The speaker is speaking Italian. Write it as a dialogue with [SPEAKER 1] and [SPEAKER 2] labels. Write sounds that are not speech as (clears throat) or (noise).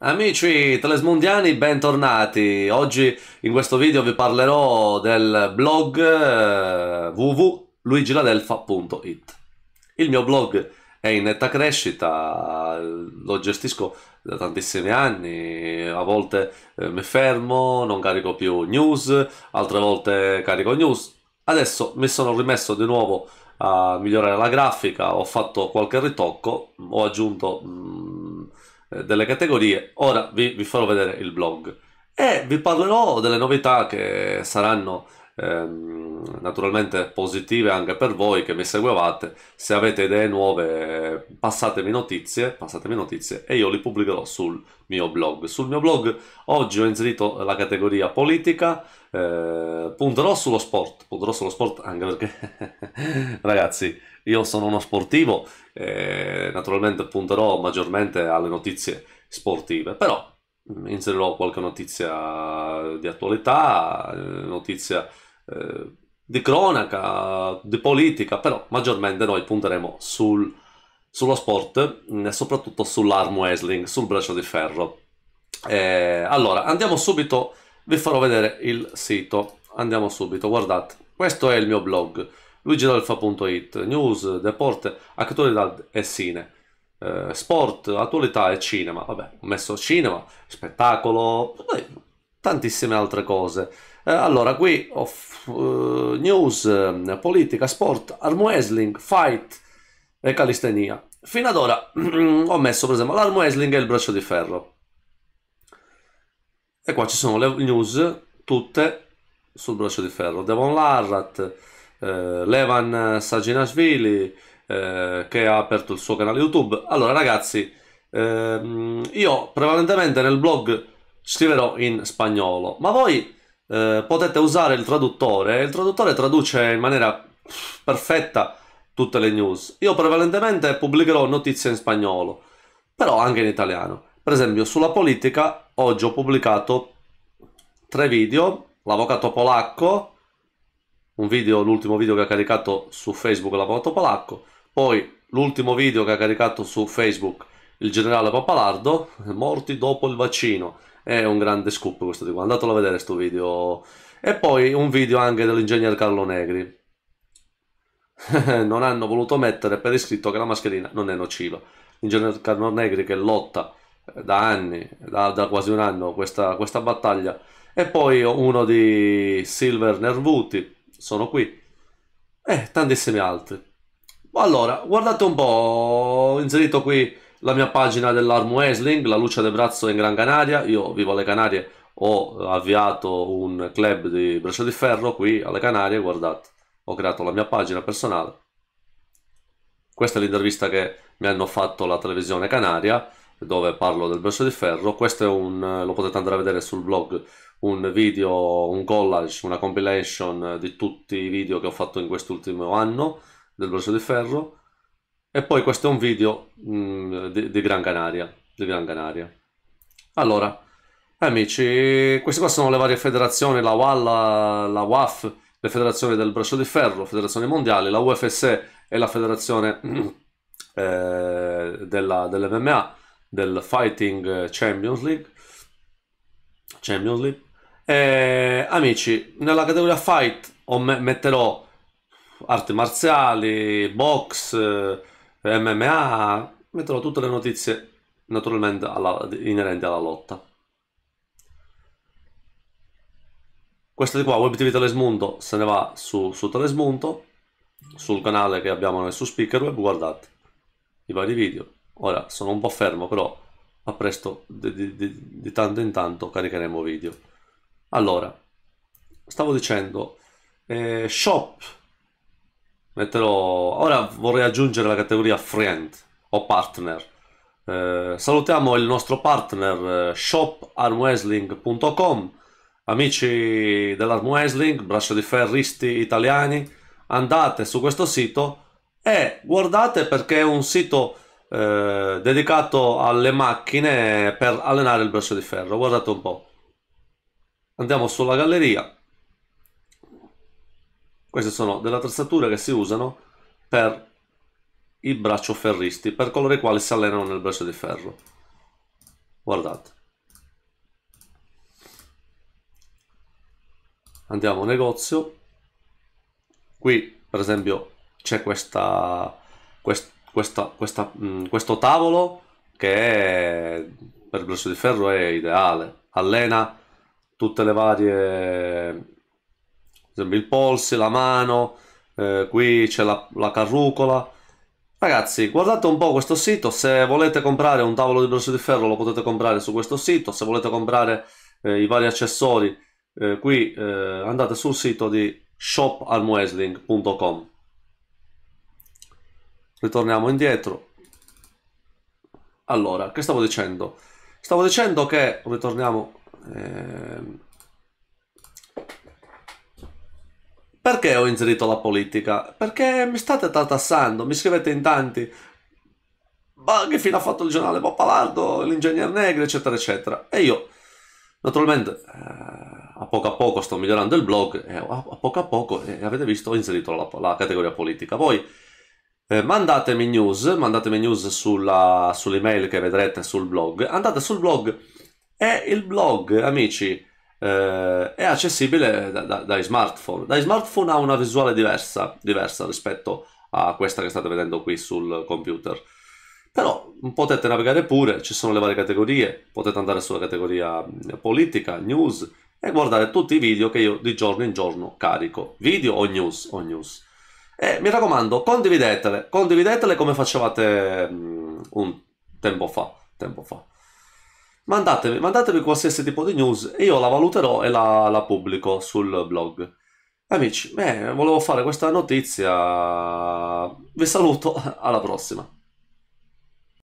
[SPEAKER 1] Amici telesmondiani, bentornati. Oggi in questo video vi parlerò del blog eh, www.luigiladelfa.it. Il mio blog è in netta crescita, lo gestisco da tantissimi anni, a volte eh, mi fermo, non carico più news, altre volte carico news. Adesso mi sono rimesso di nuovo a migliorare la grafica, ho fatto qualche ritocco, ho aggiunto mm, eh, delle categorie. Ora vi, vi farò vedere il blog e vi parlerò delle novità che saranno ehm, naturalmente positive anche per voi che mi seguivate. Se avete idee nuove passatemi notizie, passatemi notizie e io li pubblicherò sul mio blog. Sul mio blog oggi ho inserito la categoria politica, eh, punterò sullo sport, punterò sullo sport anche perché (laughs) ragazzi io sono uno sportivo e eh, naturalmente punterò maggiormente alle notizie sportive, però inserirò qualche notizia di attualità, eh, notizia eh, di cronaca, di politica, però maggiormente noi punteremo sul, sullo sport mm, e soprattutto sull'arm wrestling, sul braccio di ferro. Eh, allora, andiamo subito, vi farò vedere il sito, andiamo subito, guardate, questo è il mio blog, luigidolfa.it, news, deporte, attualità e cine. Eh, sport, attualità e cinema, vabbè, ho messo cinema, spettacolo, tantissime altre cose. Eh, allora, qui off, uh, eh, news, eh, politica, sport, arm wrestling, fight e calistenia. Fino ad ora (clears throat) ho messo per esempio l'arm wrestling e il braccio di ferro. E qua ci sono le news tutte sul braccio di ferro. Devon Larrat, eh, Levan Saginashvili eh, che ha aperto il suo canale YouTube. Allora ragazzi, eh, io prevalentemente nel blog scriverò in spagnolo, ma voi eh, potete usare il traduttore. Il traduttore traduce in maniera perfetta tutte le news. Io prevalentemente pubblicherò notizie in spagnolo, però anche in italiano. Per esempio, sulla politica oggi ho pubblicato tre video, l'avvocato polacco, un video, l'ultimo video che ha caricato su Facebook l'avvocato polacco, poi l'ultimo video che ha caricato su Facebook il generale Papalardo, (laughs) morti dopo il vaccino, è un grande scoop questo di qua, andatelo a vedere questo video. E poi un video anche dell'ingegner Carlo Negri. (laughs) non hanno voluto mettere per iscritto che la mascherina non è nociva. L'ingegner Carlo Negri che lotta eh, da anni, da, da quasi un anno, questa, questa battaglia. E poi uno di Silver Nervuti, sono qui. E eh, tantissimi altri. Allora, guardate un po', ho inserito qui la mia pagina dell'Arm Wrestling, la Luce del Brazzo in Gran Canaria, io vivo alle Canarie, ho avviato un club di braccio di ferro qui alle Canarie, guardate, ho creato la mia pagina personale. Questa è l'intervista che mi hanno fatto la televisione canaria, dove parlo del braccio di ferro. Questo è un, lo potete andare a vedere sul blog, un video, un collage, una compilation di tutti i video che ho fatto in quest'ultimo anno del braccio di ferro. E poi questo è un video mh, mm, di, di, Gran Canaria, di Gran Canaria. Allora, amici, queste qua sono le varie federazioni, la WAL, la, WAF, le federazioni del braccio di ferro, federazioni mondiali, la UFSE e la federazione (clears throat) eh, dell'MMA, dell del Fighting Champions League. Champions League. E, amici, nella categoria fight metterò arti marziali, box MMA metterò tutte le notizie naturalmente alla, inerenti alla lotta. Questo di qua, Web TV Telesmundo, se ne va su, su Telesmundo, sul canale che abbiamo noi su Speakerweb, guardate i vari video. Ora sono un po' fermo, però a presto di, di, di tanto in tanto caricheremo video. Allora, stavo dicendo, eh, shop Metterò... Ora vorrei aggiungere la categoria friend o partner. Eh, salutiamo il nostro partner eh, shoparmwrestling.com Amici dell'armwrestling, braccio di ferristi italiani, andate su questo sito e guardate perché è un sito eh, dedicato alle macchine per allenare il braccio di ferro. Guardate un po'. Andiamo sulla galleria queste sono delle attrezzature che si usano per i braccio ferristi per coloro i quali si allenano nel braccio di ferro. Guardate. Andiamo al negozio. Qui, per esempio, c'è questa, quest, questa, questa mh, mm, questo tavolo che è, per il braccio di ferro è ideale. Allena tutte le varie esempio il polso, la mano, eh, qui c'è la, la carrucola. Ragazzi, guardate un po' questo sito, se volete comprare un tavolo di bronzo di ferro lo potete comprare su questo sito, se volete comprare eh, i vari accessori eh, qui eh, andate sul sito di shoparmwesling.com Ritorniamo indietro. Allora, che stavo dicendo? Stavo dicendo che, ritorniamo, Eh... Perché ho inserito la politica? Perché mi state tartassando, mi scrivete in tanti. Ma che fine ha fatto il giornale Pappalardo, l'ingegner Negri, eccetera, eccetera. E io, naturalmente, eh, a poco a poco sto migliorando il blog, eh, a, a, poco a poco, eh, avete visto, ho inserito la, la categoria politica. Voi eh, mandatemi news, mandatemi news sulla, sull'email che vedrete sul blog, andate sul blog e il blog, amici, eh, è accessibile da, da, dai smartphone. Dai smartphone ha una visuale diversa, diversa rispetto a questa che state vedendo qui sul computer. Però potete navigare pure, ci sono le varie categorie, potete andare sulla categoria mm, politica, news e guardare tutti i video che io di giorno in giorno carico, video o news o news. E mi raccomando, condividetele, condividetele come facevate mm, un tempo fa, tempo fa. Mandatemi, mandatemi qualsiasi tipo di news e io la valuterò e la, la pubblico sul blog. Amici, beh, volevo fare questa notizia. Vi saluto, (laughs) alla prossima.